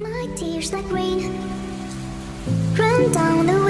My tears like rain run down the way.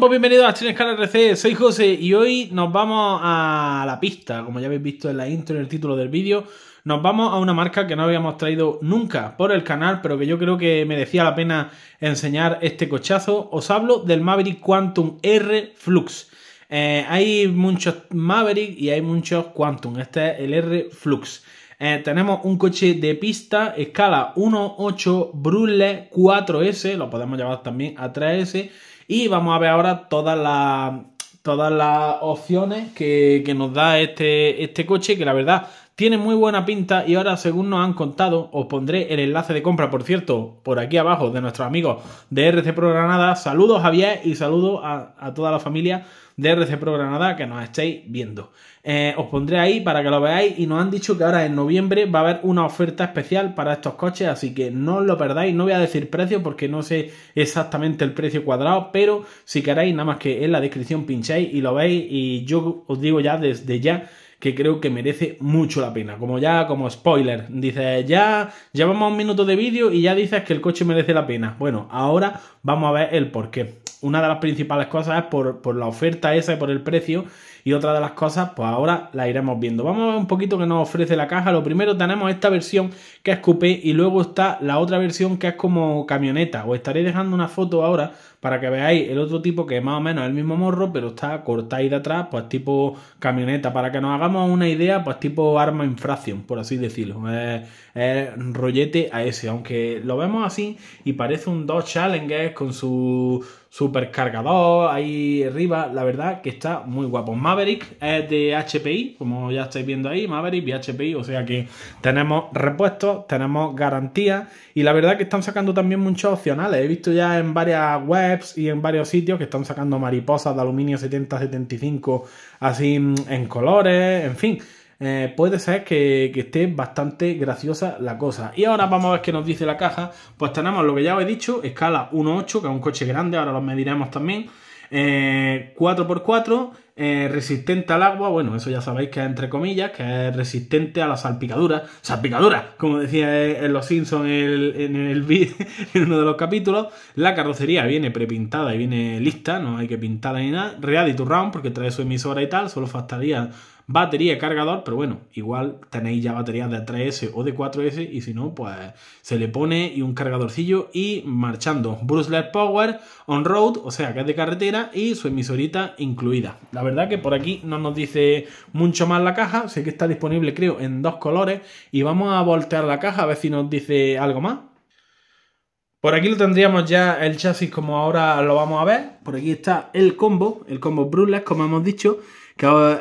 pues bienvenidos a Stream RC, soy José y hoy nos vamos a la pista, como ya habéis visto en la intro y en el título del vídeo. Nos vamos a una marca que no habíamos traído nunca por el canal, pero que yo creo que merecía la pena enseñar este cochazo. Os hablo del Maverick Quantum R Flux. Eh, hay muchos Maverick y hay muchos Quantum. Este es el R Flux. Eh, tenemos un coche de pista, escala 1.8 Brule 4S, lo podemos llevar también a 3S y vamos a ver ahora todas las todas las opciones que, que, nos da este, este coche, que la verdad tiene muy buena pinta y ahora según nos han contado, os pondré el enlace de compra, por cierto, por aquí abajo de nuestros amigos de RC Pro Granada. Saludos Javier y saludos a, a toda la familia de RC Pro Granada que nos estáis viendo. Eh, os pondré ahí para que lo veáis y nos han dicho que ahora en noviembre va a haber una oferta especial para estos coches, así que no os lo perdáis. No voy a decir precio porque no sé exactamente el precio cuadrado, pero si queréis nada más que en la descripción pincháis y lo veis y yo os digo ya desde ya que creo que merece mucho la pena. Como ya, como spoiler, dice ya llevamos un minuto de vídeo y ya dices que el coche merece la pena. Bueno, ahora vamos a ver el porqué una de las principales cosas es por, la oferta esa y por el precio. Y otra de las cosas, pues ahora la iremos viendo. Vamos a ver un poquito que nos ofrece la caja. Lo primero tenemos esta versión que es coupé y luego está la otra versión que es como camioneta. Os estaré dejando una foto ahora para que veáis el otro tipo que más o menos el mismo morro, pero está cortado y de atrás, pues tipo camioneta, para que nos hagamos una idea, pues tipo arma infracción, por así decirlo. Es, rollete a ese, aunque lo vemos así y parece un Dodge Challenger con su supercargador ahí arriba, la verdad que está muy guapo. Maverick es de HPI, como ya estáis viendo ahí, Maverick y HPI, o sea que tenemos repuestos, tenemos garantía y la verdad que están sacando también muchos opcionales. He visto ya en varias webs y en varios sitios que están sacando mariposas de aluminio 70-75 así mm, en colores, en fin. Eh, puede ser que, esté bastante graciosa la cosa. Y ahora vamos a ver qué nos dice la caja. Pues tenemos lo que ya os he dicho, escala 1.8, que es un coche grande, ahora lo mediremos también. 4x4 eh, eh, resistente al agua, bueno, eso ya sabéis que es entre comillas, que es resistente a la salpicadura, salpicadura, como decía eh, en Los Simpsons en, el, en uno de los capítulos, la carrocería viene prepintada y viene lista, no hay que pintarla ni nada, Ready to Round porque trae su emisora y tal, solo faltaría batería y cargador, pero bueno, igual tenéis ya baterías de 3S o de 4S y si no, pues se le pone y un cargadorcillo y marchando. Brushless Power on road, o sea que es de carretera y su emisorita incluida. La verdad que por aquí no nos dice mucho más la caja, sé que está disponible creo en dos colores y vamos a voltear la caja a ver si nos dice algo más. Por aquí lo tendríamos ya el chasis como ahora lo vamos a ver. Por aquí está el combo, el combo Brushless como hemos dicho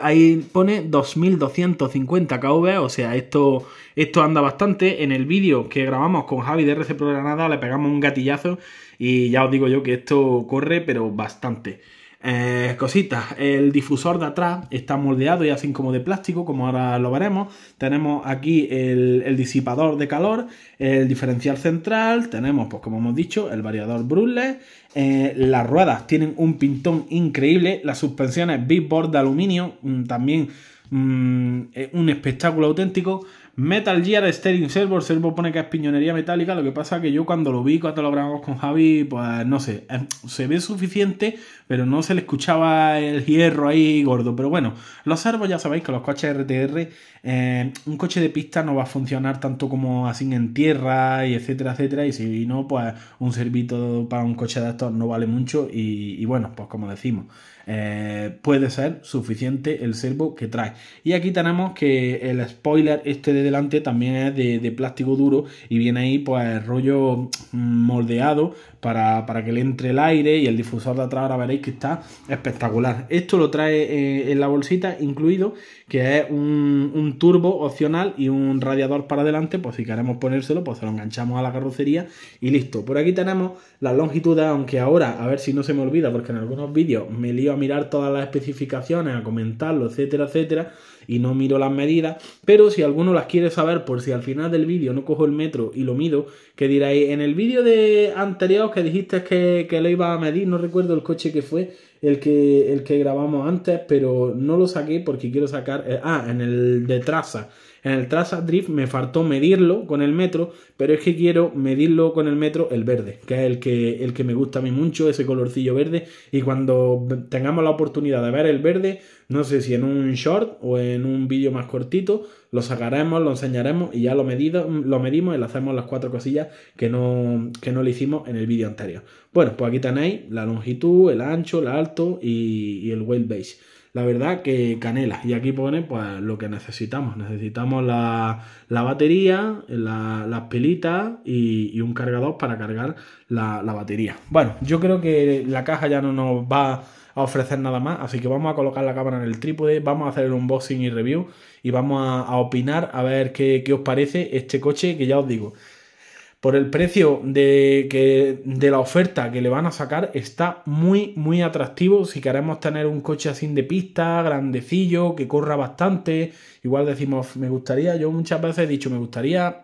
ahí pone 2.250 KVA, o sea, esto, esto anda bastante. En el vídeo que grabamos con Javi de RC Programada le pegamos un gatillazo y ya os digo yo que esto corre, pero bastante. Eh, cositas, el difusor de atrás está moldeado y así como de plástico, como ahora lo veremos. Tenemos aquí el, disipador de calor, el diferencial central, tenemos, pues como hemos dicho, el variador Brule. Eh, las ruedas tienen un pintón increíble, las suspensiones Big Board de aluminio, mm, también mm, eh, un espectáculo auténtico. Metal Gear Steering Servo. El servo pone que es piñonería metálica. Lo que pasa que yo cuando lo vi, cuando lo grabamos con Javi, pues no sé, eh, se ve suficiente, pero no se le escuchaba el hierro ahí gordo. Pero bueno, los servos ya sabéis que los coches RTR, eh, un coche de pista no va a funcionar tanto como así en tierra y etcétera, etcétera. Y si no, pues un servito para un coche de actor no vale mucho. y bueno, pues como decimos. Eh, puede ser suficiente el servo que trae. Y aquí tenemos que el spoiler este de delante también es de, plástico duro y viene ahí pues rollo mm, moldeado para, que le entre el aire y el difusor de atrás ahora veréis que está espectacular. Esto lo trae eh, en la bolsita incluido que es un, turbo opcional y un radiador para adelante pues si queremos ponérselo pues se lo enganchamos a la carrocería y listo. Por aquí tenemos las longitudes aunque ahora a ver si no se me olvida porque en algunos vídeos me lío a mirar todas las especificaciones, a comentarlo, etcétera, etcétera, y no miro las medidas, pero si alguno las quiere saber por si al final del vídeo no cojo el metro y lo mido, que diréis, en el vídeo de anterior que dijiste que, que lo iba a medir, no recuerdo el coche que fue, el que, el que grabamos antes, pero no lo saqué porque quiero sacar, eh, ah, en el de traza, en el Traza Drift me faltó medirlo con el metro, pero es que quiero medirlo con el metro el verde, que es el que, el que me gusta a mí mucho, ese colorcillo verde. Y cuando tengamos la oportunidad de ver el verde, no sé si en un short o en un vídeo más cortito, lo sacaremos, lo enseñaremos y ya lo, lo medimos y le hacemos las cuatro cosillas que no, que no le hicimos en el vídeo anterior. Bueno, pues aquí tenéis la longitud, el ancho, el alto y, y el base la verdad que canela. Y aquí pone pues lo que necesitamos. Necesitamos la, batería, las pelitas y, un cargador para cargar la, batería. Bueno, yo creo que la caja ya no nos va a ofrecer nada más. Así que vamos a colocar la cámara en el trípode, vamos a hacer el unboxing y review y vamos a, opinar a ver qué os parece este coche que ya os digo por el precio de, que, de la oferta que le van a sacar, está muy, muy atractivo. Si queremos tener un coche así de pista, grandecillo, que corra bastante, igual decimos, me gustaría, yo muchas veces he dicho, me gustaría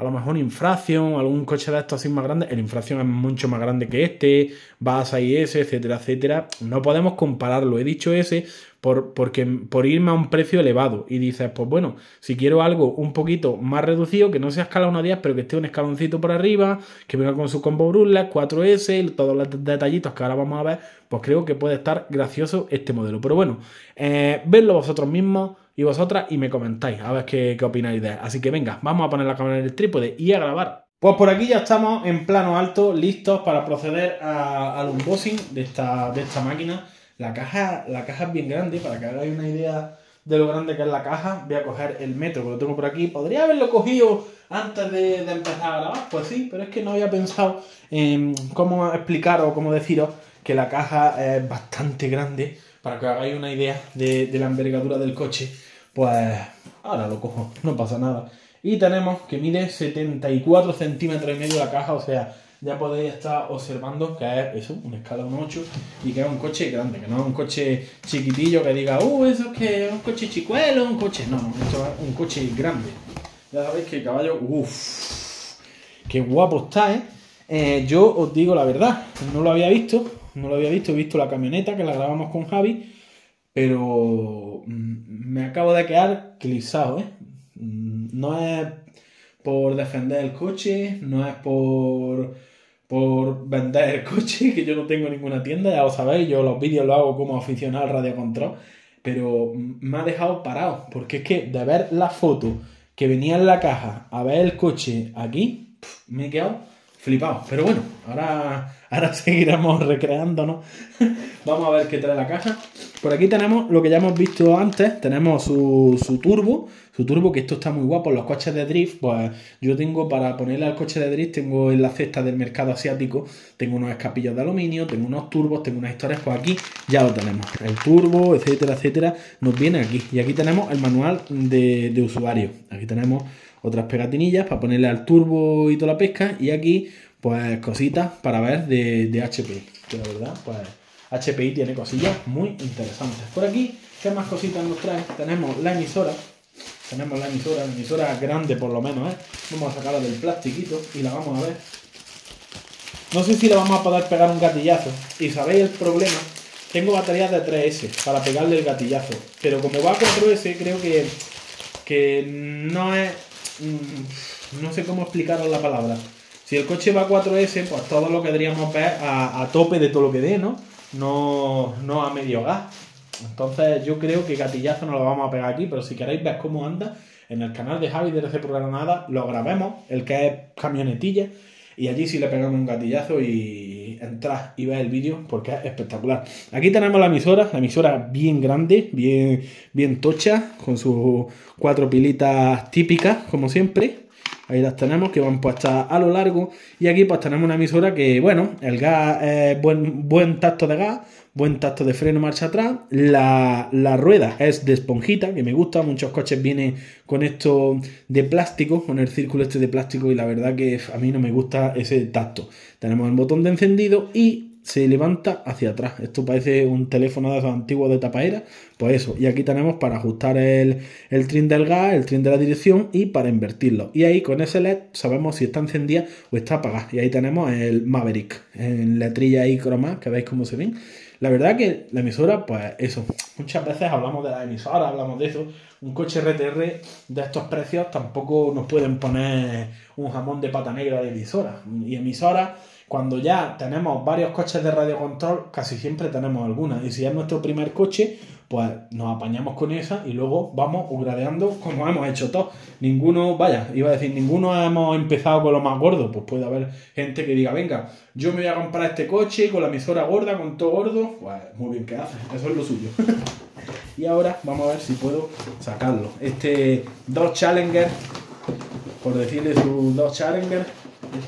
a lo mejor infracción algún coche de estos así más grande, el infracción es mucho más grande que este, vas y ese, etcétera, etcétera. No podemos compararlo, he dicho ese por, porque, por irme a un precio elevado y dices, pues bueno, si quiero algo un poquito más reducido, que no sea escala 1 a 10, pero que esté un escaloncito por arriba, que venga con su combo brula 4S, todos los detallitos que ahora vamos a ver, pues creo que puede estar gracioso este modelo. Pero bueno, eh, verlo vosotros mismos vosotras y me comentáis a ver qué, opináis de Así que venga, vamos a poner la cámara en el trípode y a grabar. Pues por aquí ya estamos en plano alto, listos para proceder al unboxing de esta, de esta máquina. La caja, la caja es bien grande, para que hagáis una idea de lo grande que es la caja, voy a coger el metro que lo tengo por aquí. Podría haberlo cogido antes de, empezar a grabar, pues sí, pero es que no había pensado en cómo explicar o cómo deciros que la caja es bastante grande para que hagáis una idea de la envergadura del coche pues ahora lo cojo, no pasa nada. Y tenemos que mide 74 centímetros y medio la caja, o sea, ya podéis estar observando que es eso, una escala 1-8 y que es un coche grande, que no es un coche chiquitillo que diga, uh, eso es que es un coche chicuelo, un coche. No, no, esto es un coche grande. Ya sabéis que el caballo, uff, qué guapo está, ¿eh? ¿eh? Yo os digo la verdad, no lo había visto, no lo había visto, he visto la camioneta que la grabamos con Javi pero mm, me acabo de quedar clisado, ¿eh? Mm, no es por defender el coche, no es por, vender el coche, que yo no tengo ninguna tienda, ya lo sabéis, yo los vídeos los hago como aficionado al radio control, pero mm, me ha dejado parado, porque es que de ver la foto que venía en la caja a ver el coche aquí, me he quedado flipado. Pero bueno, ahora, ahora seguiremos recreándonos. Vamos a ver qué trae la caja. Por aquí tenemos lo que ya hemos visto antes, tenemos su, su, turbo, su turbo que esto está muy guapo, los coches de drift, pues yo tengo para ponerle al coche de drift, tengo en la cesta del mercado asiático, tengo unos escapillos de aluminio, tengo unos turbos, tengo unas historias, pues aquí ya lo tenemos, el turbo, etcétera, etcétera, nos viene aquí. Y aquí tenemos el manual de, usuario, aquí tenemos otras pegatinillas para ponerle al turbo y toda la pesca, y aquí pues cositas para ver de, de HP, que la verdad, pues HPI tiene cosillas muy interesantes. Por aquí, ¿qué más cositas nos trae? Tenemos la emisora. Tenemos la emisora, la emisora grande por lo menos, ¿eh? Vamos a sacarla del plastiquito y la vamos a ver. No sé si la vamos a poder pegar un gatillazo. Y sabéis el problema. Tengo baterías de 3S para pegarle el gatillazo. Pero como va a 4S, creo que, que no es... Mm, no sé cómo explicaros la palabra. Si el coche va a 4S, pues todo lo que deberíamos a, a tope de todo lo que dé, ¿no? no, no a medio gas. Entonces yo creo que gatillazo no lo vamos a pegar aquí, pero si queréis ver cómo anda, en el canal de Javi de RC Granada lo grabemos, el que es camionetilla, y allí sí le pegamos un gatillazo y entras y ves el vídeo porque es espectacular. Aquí tenemos la emisora, la emisora bien grande, bien, bien tocha, con sus cuatro pilitas típicas, como siempre. Ahí las tenemos que van puestas a lo largo. Y aquí pues tenemos una emisora que, bueno, el gas es buen, tacto de gas, buen tacto de freno marcha atrás. La, la, rueda es de esponjita, que me gusta. Muchos coches vienen con esto de plástico, con el círculo este de plástico, y la verdad que a mí no me gusta ese tacto. Tenemos el botón de encendido y se levanta hacia atrás. Esto parece un teléfono de esos antiguos de tapaera. Pues eso. Y aquí tenemos para ajustar el, el trim del gas, el tren de la dirección y para invertirlo. Y ahí con ese LED sabemos si está encendida o está apagada. Y ahí tenemos el Maverick en letrilla y croma, que veis cómo se ven. La verdad que la emisora, pues eso. Muchas veces hablamos de la emisora, hablamos de eso. Un coche RTR de estos precios tampoco nos pueden poner un jamón de pata negra de emisora. Y emisora cuando ya tenemos varios coches de radio control casi siempre tenemos alguna. Y si es nuestro primer coche, pues nos apañamos con esa y luego vamos upgradeando como hemos hecho todos. Ninguno, vaya, iba a decir, ninguno hemos empezado con lo más gordo. Pues puede haber gente que diga, venga, yo me voy a comprar este coche con la emisora gorda, con todo gordo. Pues muy bien que hace, eso es lo suyo. y ahora vamos a ver si puedo sacarlo. Este dos Challenger, por decirle su dos Challenger,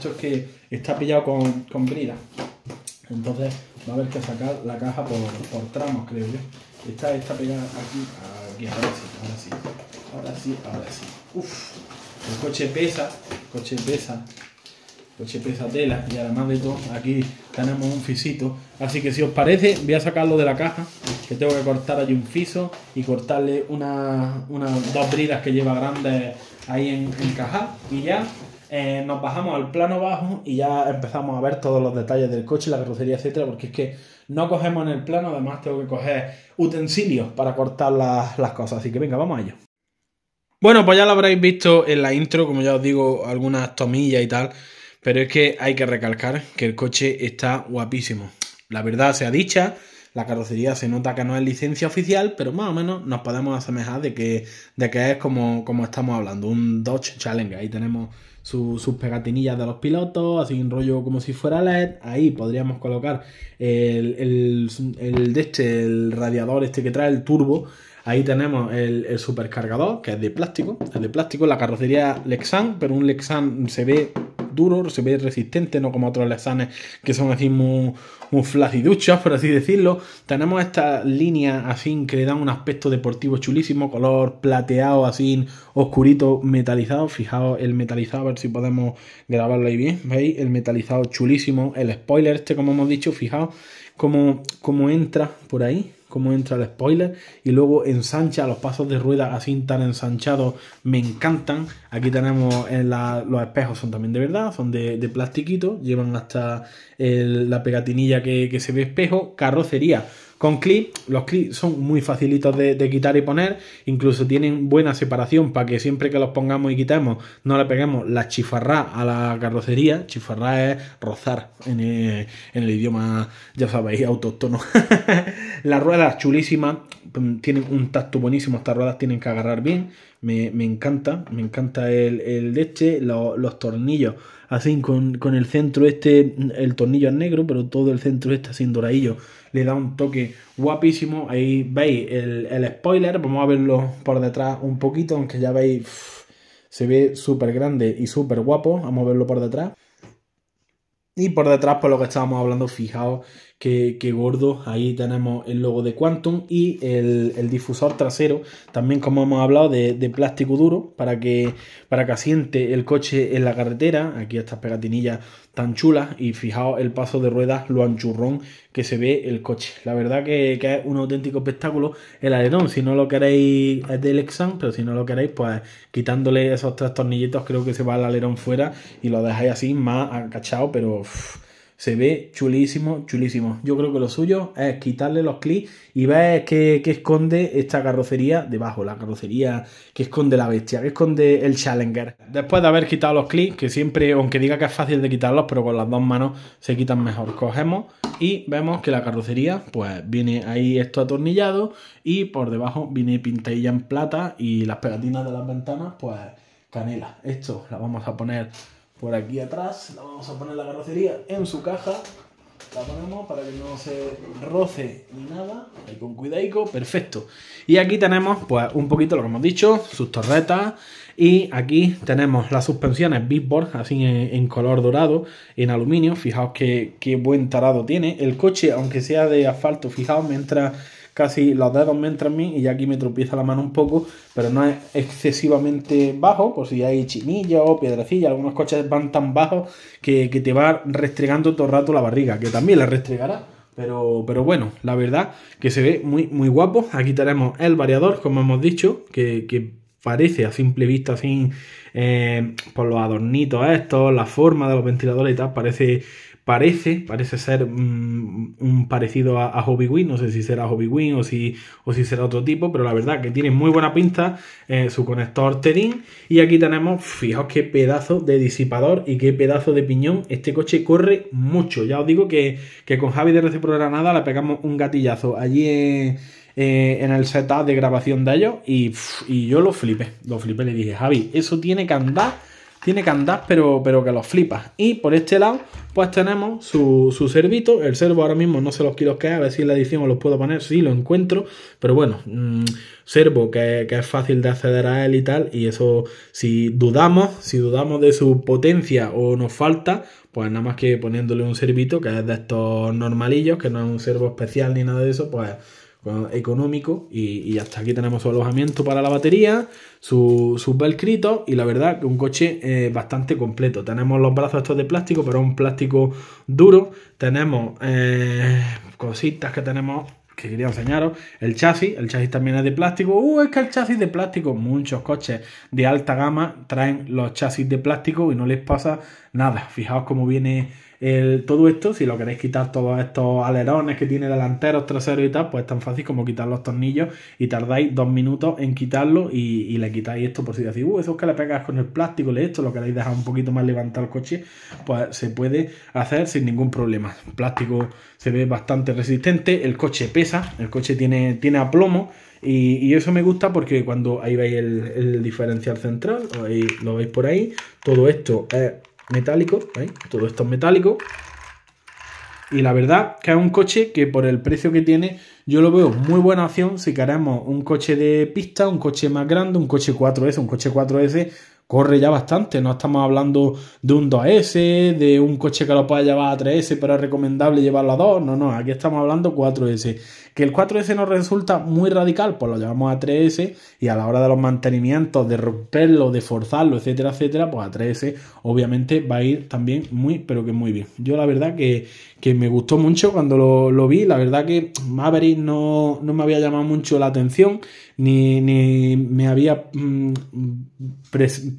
es que está pillado con, con brida. Entonces va a haber que sacar la caja por, por tramos, creo yo. Está, está pegada aquí, ahora sí, ahora sí, ahora sí, ahora Uf, el coche pesa, coche pesa, el coche pesa tela y además de todo, aquí tenemos un fisito. Así que si os parece, voy a sacarlo de la caja, que tengo que cortar allí un fiso y cortarle unas una, dos bridas que lleva grandes ahí en, en caja y ya eh, nos bajamos al plano bajo y ya empezamos a ver todos los detalles del coche, la carrocería, etcétera, porque es que no cogemos en el plano, además tengo que coger utensilios para cortar las, cosas, así que venga, vamos a ello. Bueno, pues ya lo habréis visto en la intro, como ya os digo, algunas tomillas y tal, pero es que hay que recalcar que el coche está guapísimo. La verdad sea dicha, la carrocería se nota que no es licencia oficial, pero más o menos nos podemos asemejar de que, de que es como, como estamos hablando, un Dodge Challenger. Ahí tenemos sus pegatinillas de los pilotos, así un rollo como si fuera LED. Ahí podríamos colocar el, de este, el radiador este que trae el turbo. Ahí tenemos el, el supercargador, que es de plástico, es de plástico, la carrocería Lexan, pero un Lexan se ve duro, se ve resistente, no como otros lesanes que son así muy, muy flaciduchos, por así decirlo. Tenemos esta línea así que le dan un aspecto deportivo chulísimo, color plateado así, oscurito, metalizado. Fijaos el metalizado, a ver si podemos grabarlo ahí bien. ¿Veis? El metalizado chulísimo, el spoiler este, como hemos dicho, fijaos como cómo entra por ahí. Como entra el spoiler y luego ensancha los pasos de rueda así tan ensanchados, me encantan. Aquí tenemos eh, los espejos, son también de verdad, son de, plastiquito, llevan hasta la pegatinilla que se ve espejo, carrocería con clip, los clips son muy facilitos de, quitar y poner, incluso tienen buena separación para que siempre que los pongamos y quitemos no le peguemos la chifarrá a la carrocería. Chifarrá es rozar en eh, en el idioma, ya sabéis, autóctono. las ruedas chulísimas, mm, tienen un tacto buenísimo, estas ruedas tienen que agarrar bien me, encanta, me encanta el, el de este, los tornillos, así con, el centro este, el tornillo es negro, pero todo el centro este así doradillo, le da un toque guapísimo, ahí veis el, spoiler, vamos a verlo por detrás un poquito, aunque ya veis, se ve súper grande y súper guapo, vamos a verlo por detrás. Y por detrás, por lo que estábamos hablando, fijaos que, gordo. Ahí tenemos el logo de Quantum y el, difusor trasero, también como hemos hablado, de, plástico duro para que, para que asiente el coche en la carretera. Aquí estas pegatinillas tan chulas y fijaos el paso de ruedas, lo anchurrón que se ve el coche. La verdad que, es un auténtico espectáculo el alerón. Si no lo queréis es del exam. pero si no lo queréis, pues quitándole esos tres tornillitos creo que se va el alerón fuera y lo dejáis así más agachado, pero... Se ve chulísimo, chulísimo. Yo creo que lo suyo es quitarle los clics y ver qué, esconde esta carrocería debajo, la carrocería que esconde la bestia, que esconde el Challenger. Después de haber quitado los clics, que siempre, aunque diga que es fácil de quitarlos, pero con las dos manos se quitan mejor. Cogemos y vemos que la carrocería, pues viene ahí esto atornillado y por debajo viene pintadilla en plata y las pegatinas de las ventanas, pues canela. Esto la vamos a poner por aquí atrás. La vamos a poner la carrocería en su caja. La ponemos para que no se roce ni nada. Ahí con cuidadico, perfecto. Y aquí tenemos pues un poquito lo que hemos dicho, sus torretas. Y aquí tenemos las suspensiones Bitboard, así en, color dorado, en aluminio. Fijaos qué, buen tarado tiene. El coche, aunque sea de asfalto, fijaos, mientras... entra casi los dedos me entran mí y ya aquí me tropieza la mano un poco, pero no es excesivamente bajo, por si hay chinilla o piedracilla, algunos coches van tan bajos que, te va restregando todo el rato la barriga, que también la restregará. Pero, pero, bueno, la verdad que se ve muy, muy guapo. Aquí tenemos el variador, como hemos dicho, que, parece a simple vista, sin eh, por los adornitos estos, la forma de los ventiladores y tal, parece Parece, parece ser mm, un parecido a, Hobby Win, no sé si será Hobby Win o si, o si será otro tipo, pero la verdad que tiene muy buena pinta eh, su conector Terin. Y aquí tenemos, fijaos qué pedazo de disipador y qué pedazo de piñón. Este coche corre mucho. Ya os digo que, con Javi de RC Pro Granada le pegamos un gatillazo allí eh, en... el setup de grabación de ellos y, y yo lo flipé, lo flipé, le dije, Javi, eso tiene que andar tiene que andar, pero, pero que los flipas. Y por este lado, pues tenemos su, su servito. El servo ahora mismo no se los quiero que a ver si en la edición os los puedo poner, si sí, lo encuentro. Pero bueno, mm, servo que, que, es fácil de acceder a él y tal. Y eso, si dudamos, si dudamos de su potencia o nos falta, pues nada más que poniéndole un servito que es de estos normalillos, que no es un servo especial ni nada de eso, pues económico y, hasta aquí tenemos su alojamiento para la batería, su, sus velcritos y la verdad que un coche eh, bastante completo. Tenemos los brazos estos de plástico, pero un plástico duro. Tenemos eh, cositas que tenemos que quería enseñaros, el chasis, el chasis también es de plástico, uh, es que el chasis de plástico, muchos coches de alta gama traen los chasis de plástico y no les pasa nada, fijaos cómo viene todo esto, si lo queréis quitar todos estos alerones que tiene delanteros, traseros y tal, pues es tan fácil como quitar los tornillos y tardáis dos minutos en quitarlo y, le quitáis esto por si decís, uh, eso es que le pegas con el plástico, le esto, lo queréis dejar un poquito más levantado el coche, pues se puede hacer sin ningún problema. El plástico se ve bastante resistente, el coche pesa, el coche tiene, tiene aplomo. Y, eso me gusta porque cuando ahí veis el, diferencial central, ahí lo veis por ahí, todo esto es metálico, Todo esto es metálico. Y la verdad que es un coche que por el precio que tiene yo lo veo muy buena opción si queremos un coche de pista, un coche más grande, un coche 4S, un coche 4S corre ya bastante. No estamos hablando de un 2S, de un coche que lo pueda llevar a 3S, pero es recomendable llevarlo a 2. No, no, aquí estamos hablando 4S. Que el 4S nos resulta muy radical, pues lo llevamos a 3S y a la hora de los mantenimientos, de romperlo, de forzarlo, etcétera, etcétera, pues a 3S obviamente va a ir también muy, pero que muy bien. Yo la verdad que, me gustó mucho cuando lo, vi, la verdad que Maverick no, me había llamado mucho la atención, ni, me había mm,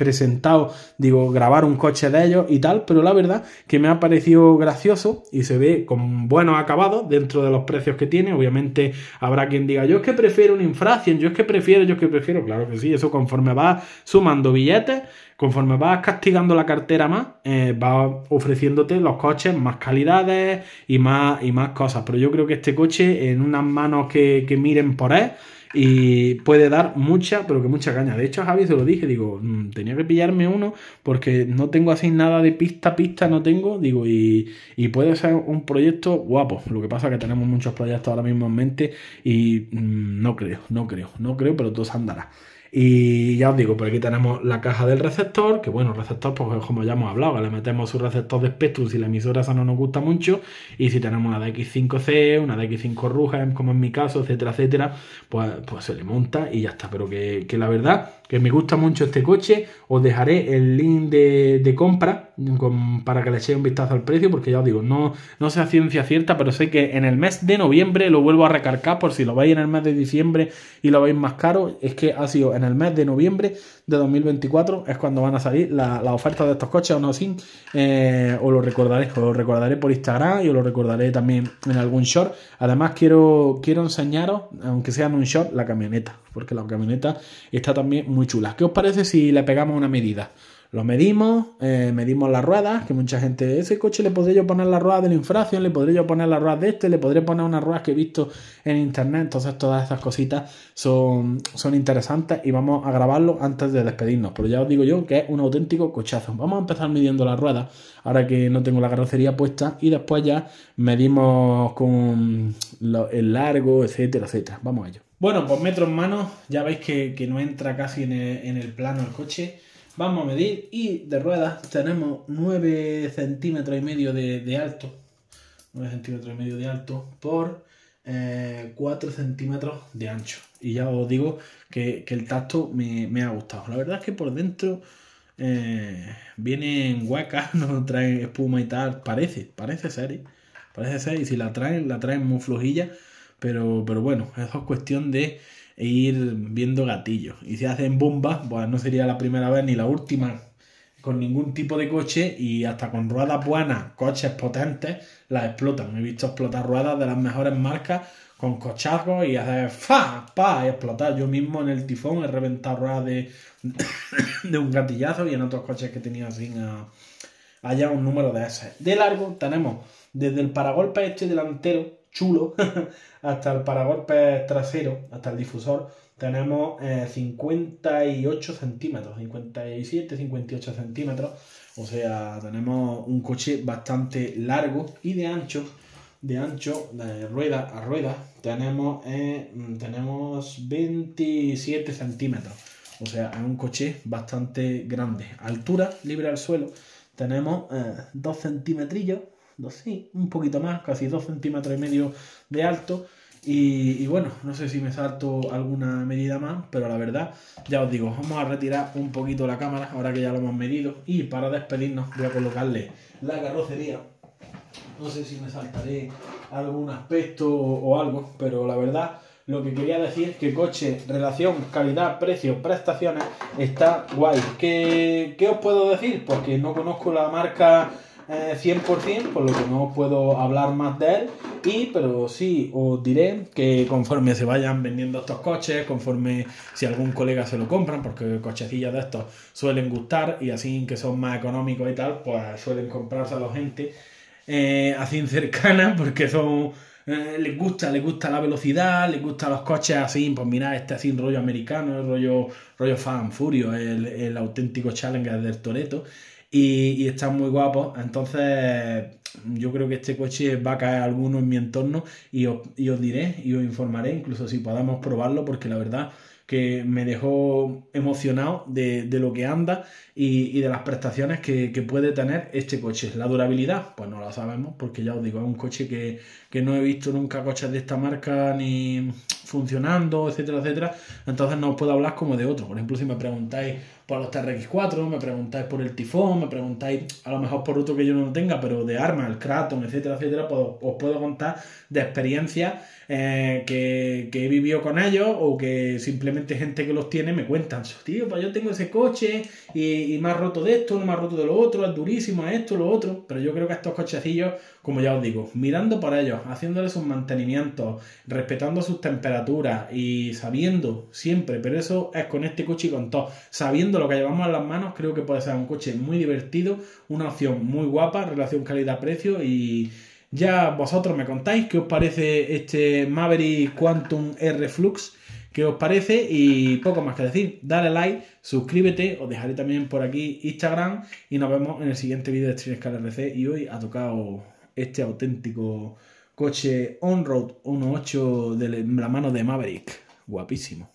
presentado, digo, grabar un coche de ellos y tal, pero la verdad que me ha parecido gracioso y se ve con buenos acabados dentro de los precios que tiene. Obviamente habrá quien diga, yo es que prefiero un infracción, yo es que prefiero, yo es que prefiero, claro que sí, eso conforme vas sumando billetes, conforme vas castigando la cartera más, eh, va ofreciéndote los coches más calidades y más, y más cosas. Pero yo creo que este coche, en unas manos que, que miren por él, y puede dar mucha, pero que mucha caña. De hecho, a Javi se lo dije, digo, mm, tenía que pillarme uno porque no tengo así nada de pista pista, no tengo, digo, y, y puede ser un proyecto guapo. Lo que pasa es que tenemos muchos proyectos ahora mismo en mente y mm, no creo, no creo, no creo, pero todo se andará. Y ya os digo, por aquí tenemos la caja del receptor, que bueno, receptor, pues como ya hemos hablado, le metemos su receptor de Spectrum si la emisora esa no nos gusta mucho, y si tenemos una DX5C, una DX5 ruja como en mi caso, etcétera, etcétera, pues, pues se le monta y ya está. Pero que, la verdad, que me gusta mucho este coche, os dejaré el link de compra para que le eche un vistazo al precio, porque ya os digo, no, no sé ciencia cierta, pero sé que en el mes de noviembre, lo vuelvo a recargar por si lo veis en el mes de diciembre y lo veis más caro, es que ha sido en el mes de noviembre de 2024, es cuando van a salir las ofertas de estos coches o no sin, eh, os lo recordaré, os lo recordaré por Instagram y os lo recordaré también en algún short. Además, quiero, quiero enseñaros, aunque sea en un short, la camioneta, porque la camioneta está también muy chula. ¿Qué os parece si le pegamos una medida? Lo medimos, eh, medimos las ruedas, que mucha gente, ese coche le podría yo poner rueda de la infracción, le podría yo poner la rueda de este, le podría poner una rueda que he visto en internet. Entonces todas estas cositas son, son interesantes y vamos a grabarlo antes de despedirnos. Pero ya os digo yo que es un auténtico cochazo. Vamos a empezar midiendo las ruedas, ahora que no tengo la carrocería puesta, y después ya medimos con el largo, etcétera, etcétera. Vamos a ello. Bueno, pues metro en mano, ya veis que, no entra casi en el plano el coche Vamos a medir y de ruedas tenemos 9 centímetros y medio de, alto. 9 centímetros y medio de alto por 4 eh, centímetros de ancho. Y ya os digo que, el tacto me, ha gustado. La verdad es que por dentro eh, vienen huecas, no traen espuma y tal. Parece, parece ser. ¿eh? Parece ser. Y si la traen, la traen muy flojilla. Pero, pero bueno, eso es cuestión de e ir viendo gatillos. Y si hacen bombas, pues no sería la primera vez ni la última con ningún tipo de coche y hasta con ruedas buenas, coches potentes, las explotan. He visto explotar ruedas de las mejores marcas con cochazos y hacer fa, pa, y explotar. Yo mismo en el tifón he reventado ruedas de, de un gatillazo y en otros coches que tenía sin haya un número de ese, De largo tenemos desde el paragolpe este delantero chulo, hasta el paragolpe trasero, hasta el difusor, tenemos 58 eh, centímetros, 57, 58 centímetros. O sea, tenemos un coche bastante largo y de ancho, de ancho, de rueda a rueda, tenemos, eh, mm, tenemos 27 centímetros. O sea, es un coche bastante grande. Altura libre al suelo, tenemos 2 eh, centímetros dos, sí, un poquito más, casi 2 centímetros y medio de alto. Y, bueno, no sé si me salto alguna medida más, pero la verdad, ya os digo, vamos a retirar un poquito la cámara ahora que ya lo hemos medido. Y para despedirnos voy a colocarle la carrocería. No sé si me saltaré algún aspecto o, algo, pero la verdad lo que quería decir es que coche, relación, calidad, precio, prestaciones, está guay. ¿Qué, qué os puedo decir? Porque no conozco la marca 100%, eh, por lo que no puedo hablar más de él. Y, pero sí, os diré que conforme se vayan vendiendo estos coches, conforme si algún colega se lo compran, porque cochecillas de estos suelen gustar y así que son más económicos y tal, pues suelen comprarse a la gente eh, así cercana, porque son... Eh, les gusta, les gusta la velocidad, les gustan los coches así, pues mira, este así rollo americano, rollo, rollo fan furio, el, el auténtico challenger del Toretto y, están muy guapos. Entonces, yo creo que este coche va a caer alguno en mi entorno y os, diré y os informaré, incluso si podamos probarlo, porque la verdad que me dejó emocionado de, lo que anda y, de las prestaciones que, puede tener este coche. La durabilidad, pues no la sabemos, porque ya os digo, es un coche que, que, no he visto nunca coches de esta marca ni funcionando, etcétera, etcétera. Entonces no os puedo hablar como de otro. Por ejemplo, si me preguntáis por los TRX4, me preguntáis por el tifón, me preguntáis a lo mejor por otro que yo no tenga, pero de armas, el Kraton, etcétera, etcétera, pues os puedo contar de experiencias eh, que, he vivido con ellos o que simplemente gente que los tiene me cuentan, tío, pues yo tengo ese coche y, y me ha roto de esto, no me ha roto de lo otro, es durísimo, esto, lo otro, pero yo creo que estos cochecillos, como ya os digo, mirando para ellos, haciéndoles sus mantenimientos, respetando sus temperaturas y sabiendo siempre, pero eso es con este coche y con todo, sabiendo lo que llevamos en las manos, creo que puede ser un coche muy divertido, una opción muy guapa, relación calidad-precio y ya vosotros me contáis qué os parece este Maverick Quantum R Flux, qué os parece y poco más que decir. Dale like, suscríbete, os dejaré también por aquí Instagram y nos vemos en el siguiente vídeo de Streamscale RC y hoy ha tocado este auténtico coche on-road 1.8 de la mano de Maverick. Guapísimo.